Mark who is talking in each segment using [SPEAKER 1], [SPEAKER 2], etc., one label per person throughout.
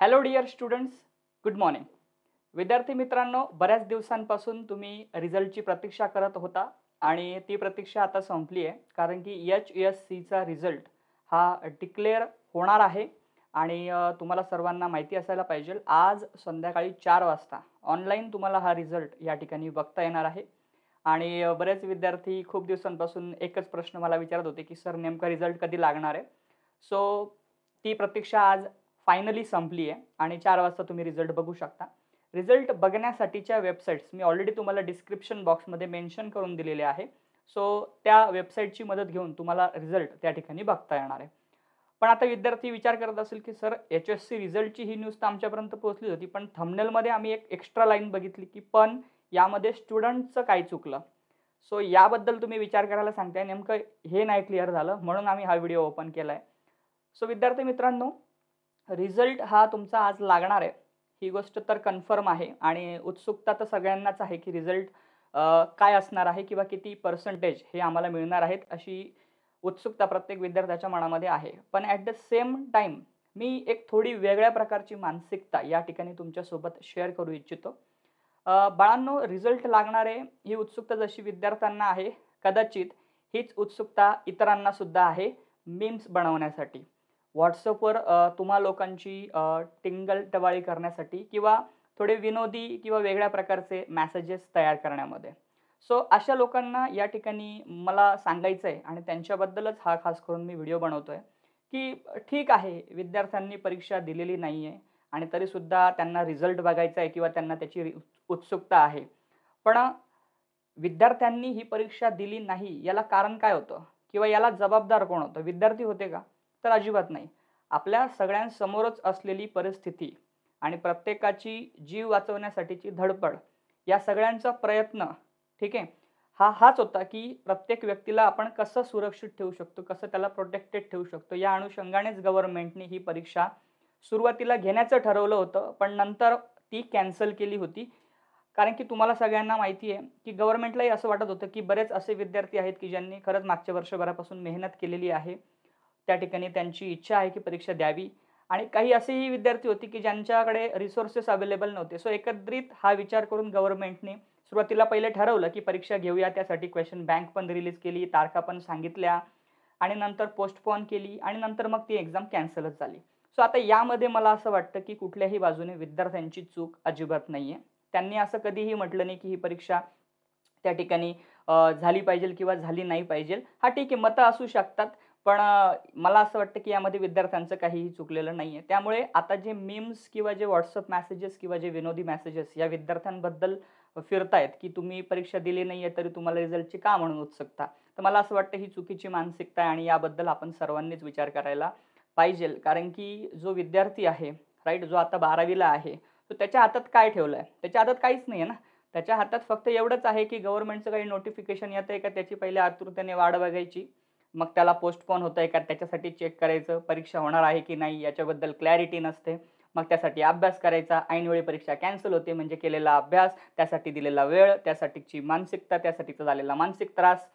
[SPEAKER 1] hello dear students good morning विद्यार्थी मित्रांनो बऱ्याच दिवसांपासून तुम्ही रिझल्टची प्रतीक्षा करत होता आणि ती प्रतीक्षा आता संपली आहे कारण की एच एस सीचा रिझल्ट हा डिक्लेअर होणार आहे आणि तुम्हाला सर्वांना माहिती असायला पाहिजे आज संध्याकाळी चार वाजता ऑनलाईन तुम्हाला हा रिझल्ट या ठिकाणी बघता येणार आहे आणि बरेच विद्यार्थी खूप दिवसांपासून एकच प्रश्न मला विचारत होते की सर नेमका रिझल्ट कधी लागणार आहे सो ती प्रतीक्षा आज फायनली संपली आहे आणि चार वाजता तुम्ही रिझल्ट बघू शकता रिझल्ट बघण्यासाठीच्या वेबसाईट्स मी ऑलरेडी तुम्हाला डिस्क्रिप्शन बॉक्समध्ये मेन्शन करून दिलेले आहे सो त्या वेबसाईटची मदत घेऊन तुम्हाला रिझल्ट त्या ठिकाणी बघता येणार आहे पण आता विद्यार्थी विचार करत असेल की सर एच एस सी रिझल्टची ही न्यूज तर आमच्यापर्यंत पोहोचली होती पण थमनेलमध्ये आम्ही एक एक्स्ट्रा लाईन बघितली की पण यामध्ये स्टुडंटचं काय चुकलं सो याबद्दल तुम्ही विचार करायला सांगताय नेमकं हे नाही क्लिअर झालं म्हणून आम्ही हा व्हिडिओ ओपन केला आहे सो विद्यार्थी मित्रांनो रिझल्ट हा तुमचा आज लागणार आहे ही गोष्ट तर कन्फर्म आहे आणि उत्सुकता तर सगळ्यांनाच आहे की रिझल्ट काय असणार आहे किंवा किती पर्सेंटेज हे आम्हाला मिळणार आहेत अशी उत्सुकता प्रत्येक विद्यार्थ्याच्या मनामध्ये आहे पण ॲट द सेम टाईम मी एक थोडी वेगळ्या प्रकारची मानसिकता या ठिकाणी तुमच्यासोबत शेअर करू इच्छितो बाळांनो रिझल्ट लागणारे ही उत्सुकता जशी विद्यार्थ्यांना आहे कदाचित हीच उत्सुकता इतरांनासुद्धा आहे मीम्स बनवण्यासाठी व्हॉट्सअपवर तुम्हा लोकांची टिंगल टवाळी करण्यासाठी किंवा थोडे विनोदी किंवा वेगळ्या प्रकारचे मॅसेजेस तयार करण्यामध्ये सो अशा लोकांना या ठिकाणी मला सांगायचं आहे आणि त्यांच्याबद्दलच हा खास करून मी व्हिडिओ बनवतो आहे की ठीक आहे विद्यार्थ्यांनी परीक्षा दिलेली नाही आहे आणि तरीसुद्धा त्यांना रिझल्ट बघायचा आहे किंवा त्यांना त्याची उत्सुकता आहे पण विद्यार्थ्यांनी ही परीक्षा दिली नाही याला कारण काय होतं किंवा याला जबाबदार कोण होतं विद्यार्थी होते का तर अजिबात नाही आपल्या सगळ्यांसमोरच असलेली परिस्थिती आणि प्रत्येकाची जीव वाचवण्यासाठीची धडपड या सगळ्यांचा प्रयत्न ठीक आहे हा हाच होता की प्रत्येक व्यक्तीला आपण कसं सुरक्षित ठेवू शकतो कसं त्याला प्रोटेक्टेड ठेवू शकतो या अनुषंगानेच गव्हर्नमेंटने ही परीक्षा सुरुवातीला घेण्याचं ठरवलं होतं पण नंतर ती कॅन्सल केली होती कारण की तुम्हाला सगळ्यांना माहिती आहे की गव्हर्नमेंटलाही असं वाटत होतं की बरेच असे विद्यार्थी आहेत की ज्यांनी खरंच मागच्या वर्षभरापासून मेहनत केलेली आहे त्या ठिकाणी त्यांची इच्छा आहे की परीक्षा द्यावी आणि काही असेही विद्यार्थी होते की ज्यांच्याकडे रिसोर्सेस अवेलेबल नव्हते सो एकत्रित हा विचार करून गव्हर्नमेंटने सुरुवातीला पहिले ठरवलं की परीक्षा घेऊया त्यासाठी क्वेश्चन बँक पण रिलीज केली तारखा पण सांगितल्या आणि नंतर पोस्टपोन केली आणि नंतर मग ती एक्झाम कॅन्सलच झाली सो आता यामध्ये मला असं वाटतं की कुठल्याही बाजूने विद्यार्थ्यांची चूक अजिबात नाही आहे त्यांनी असं कधीही म्हटलं नाही की ही परीक्षा त्या ठिकाणी झाली पाहिजे किंवा झाली नाही पाहिजे हा ठीक आहे मतं असू शकतात पण मला असं वाटतं की यामध्ये विद्यार्थ्यांचं काहीही चुकलेलं नाही आहे त्यामुळे आता जे मीम्स किंवा जे व्हॉट्सअप मॅसेजेस किंवा जे विनोदी मॅसेजेस या विद्यार्थ्यांबद्दल फिरतायत की तुम्ही परीक्षा दिली नाही आहे तरी तुम्हाला रिझल्टची का म्हणून उत्सुकता तर मला असं वाटतं ही चुकीची मानसिकता आहे आणि याबद्दल आपण सर्वांनीच विचार करायला पाहिजे कारण की जो विद्यार्थी आहे राईट जो आता बारावीला आहे तो त्याच्या हातात काय ठेवलं आहे त्याच्या हातात काहीच नाही आहे ना त्याच्या हातात फक्त एवढंच आहे की गव्हर्नमेंटचं काही नोटिफिकेशन येतं आहे का त्याची पहिले आतुरतेने वाढ बघायची मग त्याला पोस्टपोन होतं आहे का त्याच्यासाठी चेक करायचं परीक्षा होणार आहे की नाही याच्याबद्दल क्लॅरिटी नसते मग त्यासाठी अभ्यास करायचा ऐनवेळी परीक्षा कॅन्सल होते म्हणजे केलेला अभ्यास त्यासाठी दिलेला वेळ त्यासाठीची मानसिकता त्यासाठीचा झालेला मानसिक त्रास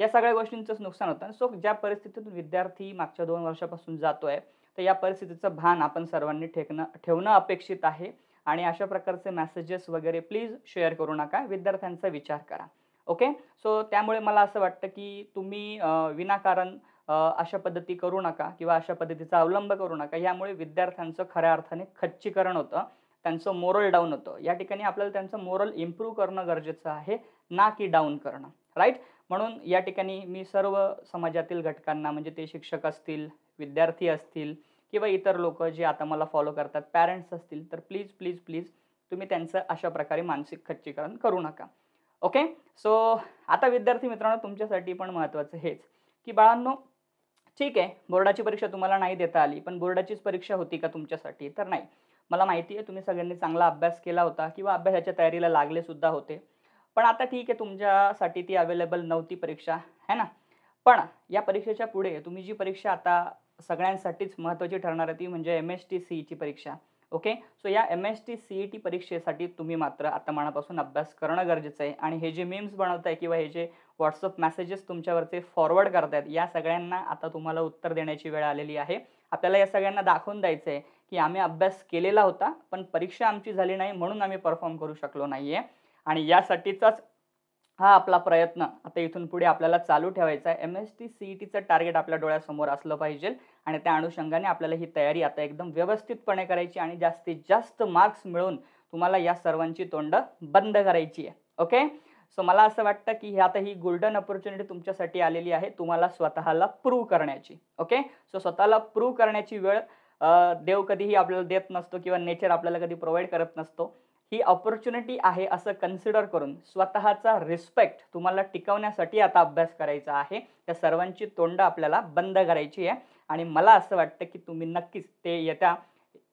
[SPEAKER 1] या सगळ्या गोष्टींचंच नुकसान होतं सो ज्या परिस्थितीतून विद्यार्थी मागच्या दोन वर्षापासून जातो आहे तर या परिस्थितीचं भान आपण सर्वांनी ठेकणं ठेवणं अपेक्षित आहे आणि अशा प्रकारचे मॅसेजेस वगैरे प्लीज शेअर करू नका विद्यार्थ्यांचा विचार करा ओके सो त्यामुळे मला असं वाटतं की तुम्ही विनाकारण अशा पद्धती करू नका किंवा अशा पद्धतीचा अवलंब करू नका यामुळे विद्यार्थ्यांचं खऱ्या अर्थाने खच्चीकरण होतं त्यांचं मोरल डाऊन होतं या ठिकाणी आपल्याला त्यांचं मोरल इम्प्रूव्ह करणं गरजेचं आहे ना की डाऊन करणं राईट म्हणून या ठिकाणी मी सर्व समाजातील घटकांना म्हणजे ते शिक्षक असतील विद्यार्थी असतील किंवा इतर लोक जे आता मला फॉलो करतात पॅरेंट्स असतील तर प्लीज प्लीज प्लीज तुम्ही त्यांचं अशा प्रकारे मानसिक खच्चीकरण करू नका ओके सो आता विद्यार्थी मित्रांनो तुमच्यासाठी पण महत्त्वाचं हेच की बाळांनो ठीक आहे बोर्डाची परीक्षा तुम्हाला नाही देता आली पण बोर्डाचीच परीक्षा होती का तुमच्यासाठी तर नाही मला माहिती आहे तुम्ही सगळ्यांनी चांगला अभ्यास केला होता किंवा अभ्यासाच्या तयारीला लागले सुद्धा होते पण आता ठीक आहे तुमच्यासाठी ती अवेलेबल नव्हती परीक्षा है ना पण या परीक्षेच्या पुढे तुम्ही जी परीक्षा आता सगळ्यांसाठीच महत्त्वाची ठरणार आहे ती म्हणजे एम एस टी सीची परीक्षा ओके सो या M S T C E T परीक्षेसाठी तुम्ही मात्र आता मनापासून अभ्यास करणं गरजेचं आहे आणि हे जे मीम्स बनवत आहे किंवा हे जे व्हॉट्सअप मेसेजेस तुमच्यावरचे फॉरवर्ड करतायत या सगळ्यांना आता तुम्हाला उत्तर देण्याची वेळ आलेली आहे आपल्याला या सगळ्यांना दाखवून द्यायचं आहे की आम्ही अभ्यास केलेला होता पण परीक्षा आमची झाली नाही म्हणून आम्ही परफॉर्म करू शकलो नाही आहे आणि यासाठीचाच हा आपला प्रयत्न आता इथून पुढे आपल्याला चालू ठेवायचा आहे एम एस टी सी टीचं टार्गेट आपल्या डोळ्यासमोर असलं पाहिजे आणि त्या अनुषंगाने आपल्याला ही तयारी आता एकदम व्यवस्थितपणे करायची आणि जास्तीत जास्त मार्क्स मिळवून तुम्हाला या सर्वांची तोंड बंद करायची आहे ओके सो मला असं वाटतं की ही आता ही गोल्डन ऑपॉर्च्युनिटी तुमच्यासाठी आलेली आहे तुम्हाला स्वतःला प्रूव्ह करण्याची ओके सो स्वतःला प्रूव्ह करण्याची वेळ देव कधीही आपल्याला देत नसतो किंवा नेचर आपल्याला कधी प्रोव्हाइड करत नसतो ही ऑपॉर्च्युनिटी आहे असं कन्सिडर करून स्वतःचा रिस्पेक्ट तुम्हाला टिकवण्यासाठी आता अभ्यास करायचा आहे त्या सर्वांची तोंड आपल्याला बंद करायची आहे आणि मला असं वाटतं की तुम्ही नक्कीच ते येत्या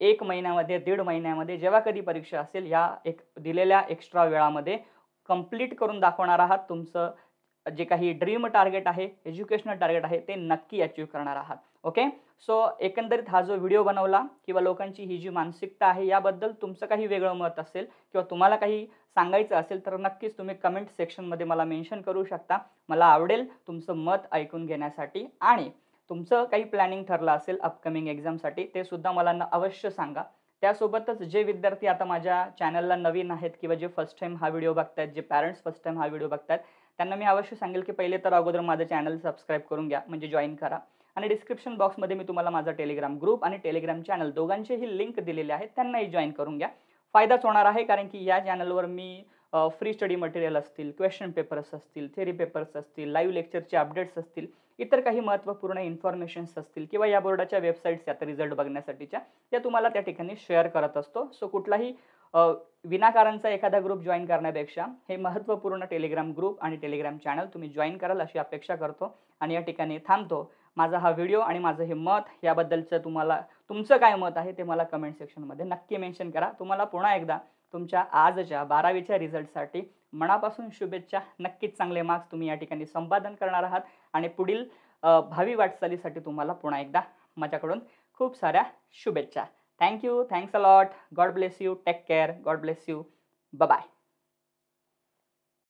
[SPEAKER 1] एक महिन्यामध्ये दीड महिन्यामध्ये जेव्हा कधी परीक्षा असेल या एक दिलेल्या एक्स्ट्रा वेळामध्ये कंप्लीट करून दाखवणार आहात तुमचं जे काही ड्रीम टार्गेट आहे एज्युकेशनल टार्गेट आहे ते नक्की अचीव करणार आहात ओके सो एकंदरीत हा जो व्हिडिओ बनवला किंवा लोकांची ही जी मानसिकता आहे याबद्दल तुमचं काही वेगळं मत असेल किंवा तुम्हाला काही सांगायचं असेल तर नक्कीच तुम्ही कमेंट सेक्शनमध्ये मला मेन्शन करू शकता मला आवडेल तुमचं मत ऐकून घेण्यासाठी आणि तुमचं काही प्लॅनिंग ठरलं असेल अपकमिंग एक्झामसाठी ते सुद्धा मला न अवश्य सांगा त्यासोबतच जे विद्यार्थी आता माझ्या चॅनलला नवीन आहेत किंवा जे फर्स्ट टाईम हा व्हिडिओ बघतात जे पॅरेंट्स फर्स्ट टाईम हा व्हिडिओ बघतात त्यांना मी अवश्य सांगेल की पहिले तर अगोदर माझं चॅनल सबस्क्राईब करून घ्या म्हणजे जॉईन करा आणि डिस्क्रिप्शन बॉक्समध्ये मी तुम्हाला माझा टेलिग्राम ग्रुप आणि टेलिग्राम चॅनल दोघांचेही लिंक दिलेले आहेत त्यांनाही जॉईन करून घ्या फायदाच होणार आहे कारण की या चॅनलवर मी फ्री स्टडी मटेरियल असतील क्वेश्चन पेपर्स असतील थेरी पेपर्स असतील लाईव्ह लेक्चरचे अपडेट्स असतील इतर काही महत्त्वपूर्ण इन्फॉर्मेशन्स असतील किंवा या बोर्डाच्या वेबसाईट्स आता रिझल्ट बघण्यासाठीच्या त्या तुम्हाला त्या ठिकाणी शेअर करत असतो सो कुठलाही विनाकारणचा एखादा ग्रुप जॉईन करण्यापेक्षा हे महत्त्वपूर्ण टेलिग्राम ग्रुप आणि टेलिग्राम चॅनल तुम्ही जॉईन कराल अशी अपेक्षा करतो आणि या ठिकाणी थांबतो माझा हा व्हिडिओ आणि माझं हे मत याबद्दलचं तुम्हाला तुमचं काय मत आहे ते मला कमेंट सेक्शनमध्ये नक्की मेन्शन करा तुम्हाला पुन्हा एकदा तुमच्या आजच्या बारावीच्या रिझल्टसाठी मनापासून शुभेच्छा नक्कीच चांगले मार्क्स तुम्ही या ठिकाणी संपादन करणार आहात आणि पुढील भावी वाटचालीसाठी तुम्हाला पुन्हा एकदा माझ्याकडून खूप साऱ्या शुभेच्छा thank you thanks a lot God bless you take care God bless you bye